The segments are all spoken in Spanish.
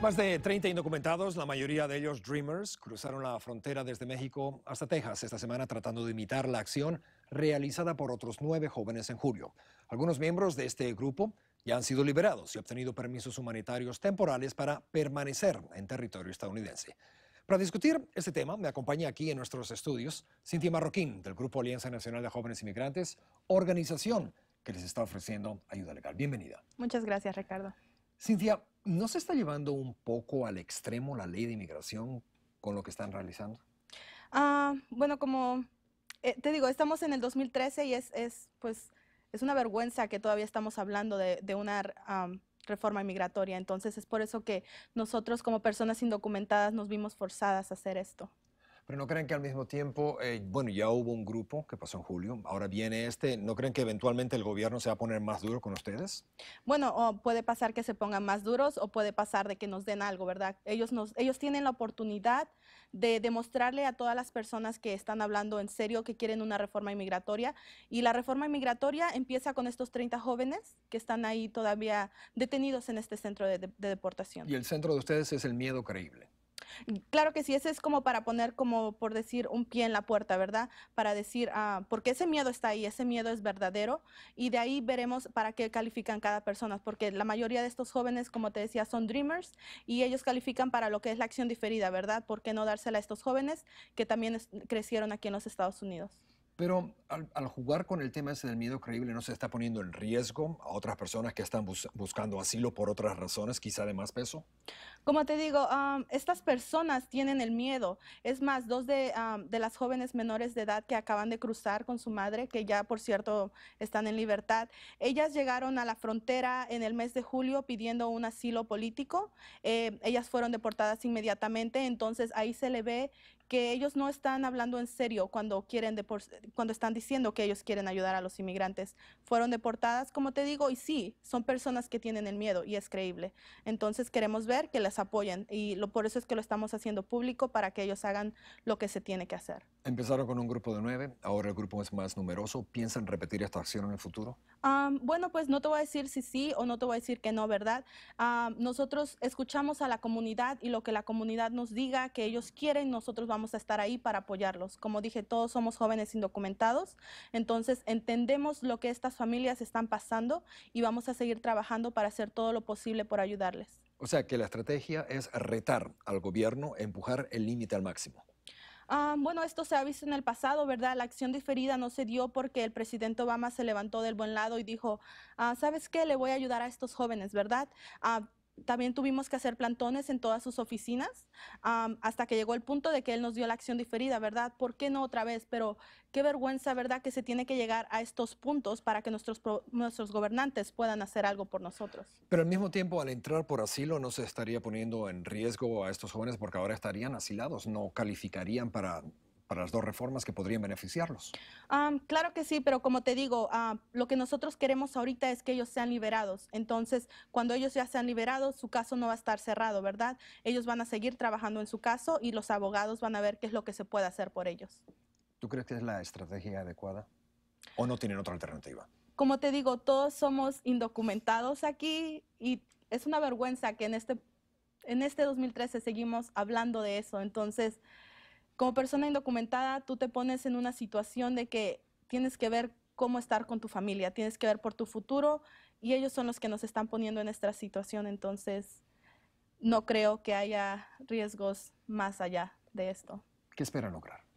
Más de 30 indocumentados, la mayoría de ellos Dreamers, cruzaron la frontera desde México hasta Texas esta semana tratando de imitar la acción realizada por otros nueve jóvenes en julio. Algunos miembros de este grupo ya han sido liberados y obtenido permisos humanitarios temporales para permanecer en territorio estadounidense. Para discutir este tema, me acompaña aquí en nuestros estudios Cintia Marroquín, del Grupo Alianza Nacional de Jóvenes Inmigrantes, organización que les está ofreciendo ayuda legal. Bienvenida. Muchas gracias, Ricardo. Cintia, ¿No se está llevando un poco al extremo la ley de inmigración con lo que están realizando? Ah, bueno, como eh, te digo, estamos en el 2013 y es, es, pues, es una vergüenza que todavía estamos hablando de, de una reforma migratoria. Entonces es por eso que nosotros como personas indocumentadas nos vimos forzadas a hacer esto. Pero no creen que al mismo tiempo, eh, bueno, ya hubo un grupo que pasó en julio, ahora viene este, ¿no creen que eventualmente el gobierno se va a poner más duro con ustedes? Bueno, puede pasar que se pongan más duros o puede pasar de que nos den algo, ¿verdad? Ellos, nos, ellos tienen la oportunidad de demostrarle a todas las personas que están hablando en serio que quieren una reforma inmigratoria. Y la reforma inmigratoria empieza con estos 30 jóvenes que están ahí todavía detenidos en este centro de deportación. Y el centro de ustedes es el miedo creíble. Claro que sí, ese es como para poner, como por decir, un pie en la puerta, ¿verdad? Para decir, ah, porque ese miedo está ahí, ese miedo es verdadero y de ahí veremos para qué califican cada persona, porque la mayoría de estos jóvenes, como te decía, son dreamers y ellos califican para lo que es la acción diferida, ¿verdad? ¿Por qué no dársela a estos jóvenes que también crecieron aquí en los Estados Unidos? Pero al, jugar con el tema ese del miedo creíble, ¿no se está poniendo en riesgo a otras personas que están buscando asilo por otras razones, quizá de más peso? Como te digo, estas personas tienen el miedo. Es más, dos de, las jóvenes menores de edad que acaban de cruzar con su madre, que ya por cierto están en libertad, ellas llegaron a la frontera en el mes de julio pidiendo un asilo político. Eh, ellas fueron deportadas inmediatamente, entonces ahí se le ve que ellos no están hablando en serio cuando, quieren cuando están diciendo que ellos quieren ayudar a los inmigrantes. Fueron deportadas, como te digo, y sí, son personas que tienen el miedo y es creíble. Entonces queremos ver que las apoyen y lo, por eso es que lo estamos haciendo público para que ellos hagan lo que se tiene que hacer. Empezaron con un grupo de nueve, ahora el grupo es más numeroso. ¿Piensan repetir esta acción en el futuro? bueno, pues no te voy a decir si sí o no te voy a decir que no, ¿verdad? nosotros escuchamos a la comunidad y lo que la comunidad nos diga que ellos quieren, nosotros vamos a estar ahí para apoyarlos. Como dije, todos somos jóvenes indocumentados, entonces entendemos lo que estas familias están pasando y vamos a seguir trabajando para hacer todo lo posible por ayudarles. O sea que la estrategia es retar al gobierno, empujar el límite al máximo. Ah, bueno, esto se ha visto en el pasado, ¿verdad? La acción diferida no se dio porque el presidente Obama se levantó del buen lado y dijo, ah, ¿sabes qué? Le voy a ayudar a estos jóvenes, ¿verdad? Ah, también tuvimos que hacer plantones en todas sus oficinas hasta que llegó el punto de que él nos dio la acción diferida, ¿verdad? ¿Por qué no otra vez? Pero qué vergüenza, ¿verdad? Que se tiene que llegar a estos puntos para que nuestros, nuestros gobernantes puedan hacer algo por nosotros. Pero al mismo tiempo, al entrar por asilo, no se estaría poniendo en riesgo a estos jóvenes porque ahora estarían asilados, no calificarían para para las dos reformas que podrían beneficiarlos. Ah, claro que sí, pero como te digo, ah, lo que nosotros queremos ahorita es que ellos sean liberados. Entonces, cuando ellos ya sean liberados, su caso no va a estar cerrado, ¿verdad? Ellos van a seguir trabajando en su caso y los abogados van a ver qué es lo que se puede hacer por ellos. ¿Tú crees que es la estrategia adecuada? ¿O no tienen otra alternativa? Como te digo, todos somos indocumentados aquí y es una vergüenza que en este, en este 2013 seguimos hablando de eso. Entonces, como persona indocumentada, tú te pones en una situación de que tienes que ver cómo estar con tu familia, tienes que ver por tu futuro y ellos son los que nos están poniendo en esta situación, entonces no creo que haya riesgos más allá de esto. ¿Qué esperan lograr?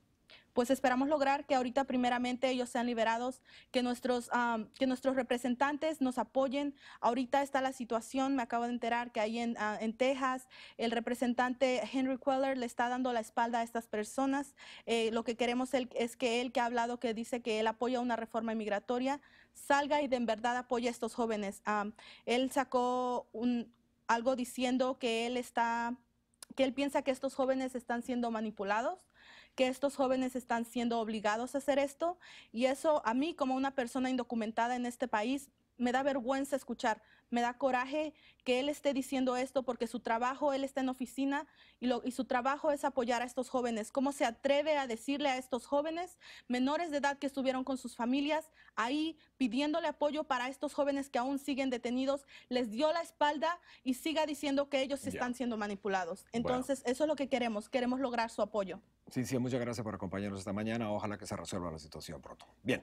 pues esperamos lograr que ahorita primeramente ellos sean liberados, que nuestros, que nuestros representantes nos apoyen. Ahorita está la situación, me acabo de enterar que ahí en, ah, Texas el representante Henry Queller le está dando la espalda a estas personas. Eh, lo que queremos es que él que ha hablado, que dice que él apoya una reforma migratoria, salga y de verdad apoye a estos jóvenes. él sacó algo diciendo que él está que él piensa que estos jóvenes están siendo manipulados que estos jóvenes están siendo obligados a hacer esto y eso a mí como una persona indocumentada en este país me da vergüenza escuchar, me da coraje que él esté diciendo esto porque su trabajo, él está en oficina y, su trabajo es apoyar a estos jóvenes. ¿Cómo se atreve a decirle a estos jóvenes menores de edad que estuvieron con sus familias ahí pidiéndole apoyo para estos jóvenes que aún siguen detenidos? Les dio la espalda y siga diciendo que ellos están siendo manipulados. Entonces, eso es lo que queremos, queremos lograr su apoyo. Sí, sí, muchas gracias por acompañarnos esta mañana. Ojalá que se resuelva la situación pronto. Bien.